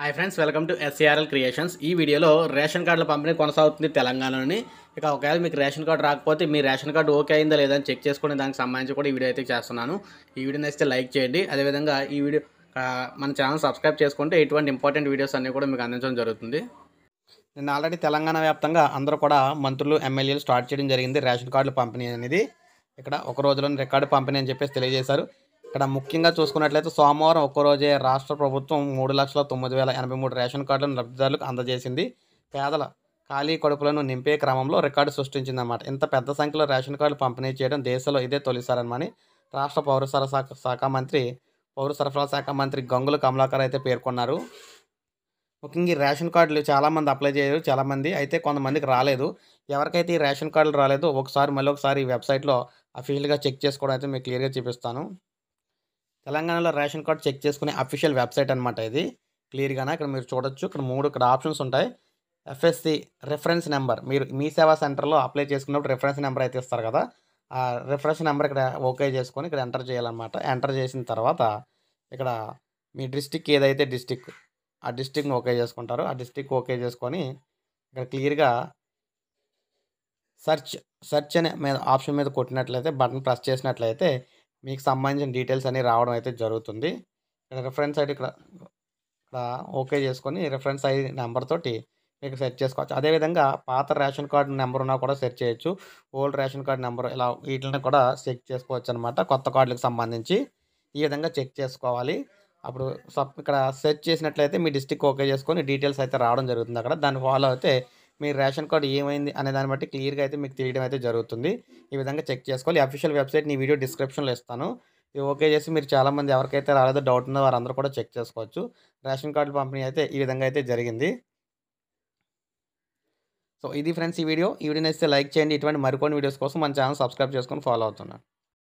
hi friends welcome to SCRL creations ఈ వీడియోలో ration కార్డుల పంపిణీ కొనసాగుతుంది తెలంగాణలోని ఇక ఒకవేళ మీకు రేషన్ కార్డు రాకపోతే మీ రేషన్ కార్డు ఓకే అయిందా లేదా చెక్ చేసుకునే దానికి సంబంధించి కూడా ఈ వీడియో అయితే చేస్తున్నాను ఈ వీడియో నచ్చితే లైక్ చేయండి అదేవిధంగా ఈ వీడియో మన ఛానల్ సబ్స్క్రైబ్ చేసుకుంటే ఇటువంటి ఇంపార్టెంట్ వీడియోస్ అన్నీ కూడా మీకు అందించడం జరుగుతుంది నిన్న ఆల్రెడీ తెలంగాణ వ్యాప్తంగా అందరూ కూడా మంత్రులు ఎమ్మెల్యేలు స్టార్ట్ చేయడం జరిగింది రేషన్ కార్డుల పంపిణీ అనేది ఇక్కడ ఒక రోజులోని రికార్డు పంపిణీ అని చెప్పేసి తెలియజేశారు ఇక్కడ ముఖ్యంగా చూసుకున్నట్లయితే సోమవారం ఒక్కరోజే రాష్ట్ర ప్రభుత్వం మూడు లక్షల తొమ్మిది వేల ఎనభై మూడు రేషన్ కార్డులను లబ్ధిదారులకు అందజేసింది పేదల ఖాళీ కడుపులను నింపే క్రమంలో రికార్డు సృష్టించిందన్నమాట ఇంత పెద్ద సంఖ్యలో రేషన్ కార్డులు పంపిణీ చేయడం దేశంలో ఇదే తొలిసారనమని రాష్ట్ర పౌర శాఖ శాఖ మంత్రి పౌర సరఫరా శాఖ మంత్రి గంగుల కమలాకర్ అయితే పేర్కొన్నారు ముఖ్యంగా ఈ రేషన్ కార్డులు చాలామంది అప్లై చేయరు చాలామంది అయితే కొంతమందికి రాలేదు ఎవరికైతే ఈ రేషన్ కార్డులు రాలేదు ఒకసారి మళ్ళీ ఒకసారి ఈ వెబ్సైట్లో అఫీషియల్గా చెక్ చేసుకోవడం అయితే మీకు క్లియర్గా చూపిస్తాను తెలంగాణలో రేషన్ కార్డ్ చెక్ చేసుకునే అఫీషియల్ వెబ్సైట్ అనమాట ఇది క్లియర్గానే ఇక్కడ మీరు చూడొచ్చు ఇక్కడ మూడు ఇక్కడ ఆప్షన్స్ ఉంటాయి ఎఫ్ఎస్సి రిఫరెన్స్ నెంబర్ మీరు మీ సేవా సెంటర్లో అప్లై చేసుకున్నప్పుడు రిఫరెన్స్ నెంబర్ అయితే ఇస్తారు కదా ఆ రిఫరెన్స్ నెంబర్ ఇక్కడ ఓకే చేసుకొని ఇక్కడ ఎంటర్ చేయాలన్నమాట ఎంటర్ చేసిన తర్వాత ఇక్కడ మీ డిస్టిక్ ఏదైతే డిస్టిక్ ఆ డిస్టిక్ని ఓకే చేసుకుంటారు ఆ డిస్టిక్ ఓకే చేసుకొని ఇక్కడ క్లియర్గా సెర్చ్ సెర్చ్ అనే మీద ఆప్షన్ మీద కొట్టినట్లయితే బటన్ ప్రెస్ చేసినట్లయితే మీకు సంబంధించిన డీటెయిల్స్ అన్నీ రావడం అయితే జరుగుతుంది ఇక్కడ రిఫరెన్స్ ఐడి ఇక్కడ ఇక్కడ ఓకే చేసుకొని రిఫరెన్స్ ఐడి నెంబర్ తోటి మీకు సెర్చ్ చేసుకోవచ్చు అదేవిధంగా పాత రేషన్ కార్డు నెంబర్ ఉన్నా కూడా సెర్చ్ చేయొచ్చు ఓల్డ్ రేషన్ కార్డు నెంబర్ ఇలా వీటిని కూడా చెక్ చేసుకోవచ్చు అనమాట కొత్త కార్డులకు సంబంధించి ఈ విధంగా చెక్ చేసుకోవాలి అప్పుడు ఇక్కడ సెర్చ్ చేసినట్లయితే మీ డిస్టిక్ ఓకే చేసుకొని డీటెయిల్స్ అయితే రావడం జరుగుతుంది అక్కడ దాన్ని ఫాలో అయితే మీ రేషన్ కార్డు ఏమైంది అనే దాన్ని బట్టి క్లియర్గా అయితే మీకు తెలియడం అయితే జరుగుతుంది ఈ విధంగా చెక్ చేసుకోవాలి అఫీషియల్ వెబ్సైట్ నీ వీడియో డిస్క్రిప్షన్లో ఇస్తాను ఇవి ఓకే చేసి మీరు చాలామంది ఎవరికైతే రాలేదో డౌట్ ఉందో వారందరూ కూడా చెక్ చేసుకోవచ్చు రేషన్ కార్డు పంపిణీ అయితే ఈ విధంగా అయితే జరిగింది సో ఇది ఫ్రెండ్స్ ఈ వీడియో ఈ వీడియో నచ్చితే లైక్ చేయండి ఇటువంటి మరికొన్ని వీడియోస్ కోసం మన ఛానల్ సబ్స్క్రైబ్ చేసుకొని ఫాలో అవుతున్నాను